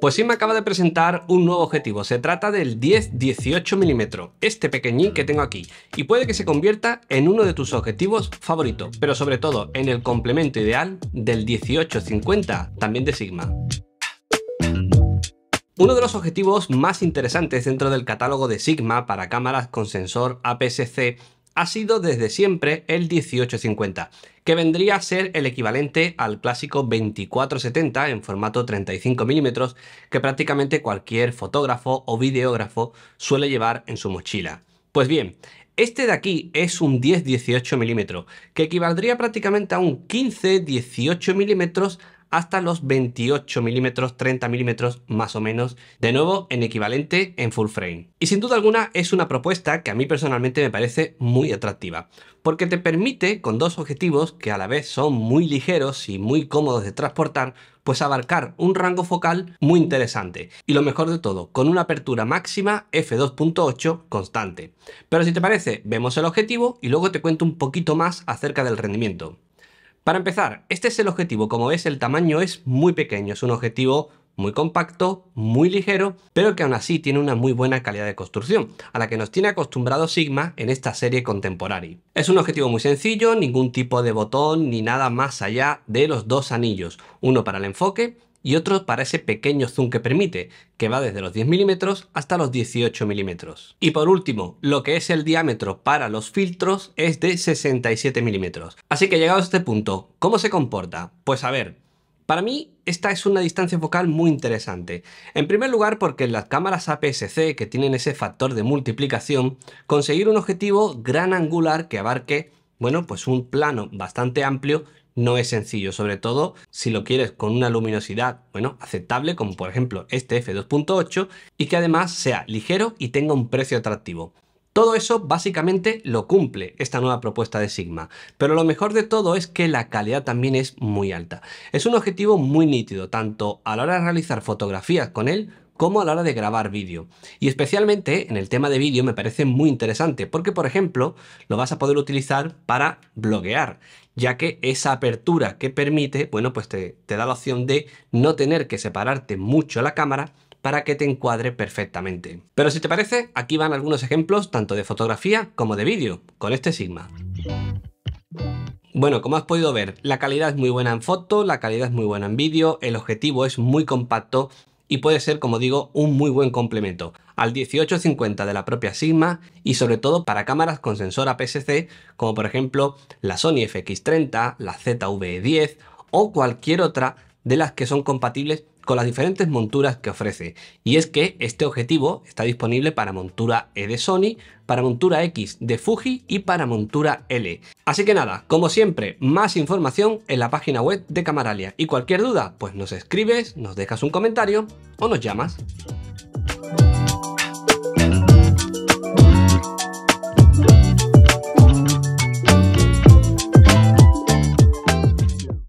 Pues sí me acaba de presentar un nuevo objetivo, se trata del 10-18 mm, este pequeñín que tengo aquí, y puede que se convierta en uno de tus objetivos favoritos, pero sobre todo en el complemento ideal del 18-50, también de Sigma. Uno de los objetivos más interesantes dentro del catálogo de Sigma para cámaras con sensor APS-C ha sido desde siempre el 1850, que vendría a ser el equivalente al clásico 2470 en formato 35 milímetros que prácticamente cualquier fotógrafo o videógrafo suele llevar en su mochila. Pues bien, este de aquí es un 10-18 milímetros, que equivaldría prácticamente a un 15-18 milímetros hasta los 28 milímetros, 30 milímetros más o menos, de nuevo en equivalente en full frame. Y sin duda alguna es una propuesta que a mí personalmente me parece muy atractiva, porque te permite con dos objetivos que a la vez son muy ligeros y muy cómodos de transportar, pues abarcar un rango focal muy interesante. Y lo mejor de todo, con una apertura máxima f2.8 constante. Pero si te parece, vemos el objetivo y luego te cuento un poquito más acerca del rendimiento. Para empezar, este es el objetivo, como ves el tamaño es muy pequeño, es un objetivo muy compacto, muy ligero, pero que aún así tiene una muy buena calidad de construcción, a la que nos tiene acostumbrado Sigma en esta serie contemporánea. Es un objetivo muy sencillo, ningún tipo de botón ni nada más allá de los dos anillos, uno para el enfoque y otro para ese pequeño zoom que permite, que va desde los 10 mm hasta los 18 milímetros. Y por último, lo que es el diámetro para los filtros es de 67 milímetros. Así que llegado a este punto, ¿cómo se comporta? Pues a ver, para mí esta es una distancia focal muy interesante. En primer lugar porque en las cámaras APS-C que tienen ese factor de multiplicación, conseguir un objetivo gran angular que abarque bueno, pues un plano bastante amplio no es sencillo, sobre todo si lo quieres con una luminosidad, bueno, aceptable, como por ejemplo este f2.8, y que además sea ligero y tenga un precio atractivo. Todo eso básicamente lo cumple esta nueva propuesta de Sigma, pero lo mejor de todo es que la calidad también es muy alta. Es un objetivo muy nítido, tanto a la hora de realizar fotografías con él como a la hora de grabar vídeo. Y especialmente en el tema de vídeo me parece muy interesante porque, por ejemplo, lo vas a poder utilizar para bloguear ya que esa apertura que permite, bueno, pues te, da la opción de no tener que separarte mucho la cámara para que te encuadre perfectamente. Pero si te parece, aquí van algunos ejemplos tanto de fotografía como de vídeo, con este Sigma. Bueno, como has podido ver, la calidad es muy buena en foto, la calidad es muy buena en vídeo, el objetivo es muy compacto y puede ser, como digo, un muy buen complemento al 1850 de la propia Sigma y sobre todo para cámaras con sensor APS-C como por ejemplo la Sony FX30, la ZV-10 o cualquier otra de las que son compatibles con las diferentes monturas que ofrece. Y es que este objetivo está disponible para montura E de Sony, para montura X de Fuji y para montura L. Así que nada, como siempre, más información en la página web de Camaralia. Y cualquier duda, pues nos escribes, nos dejas un comentario o nos llamas.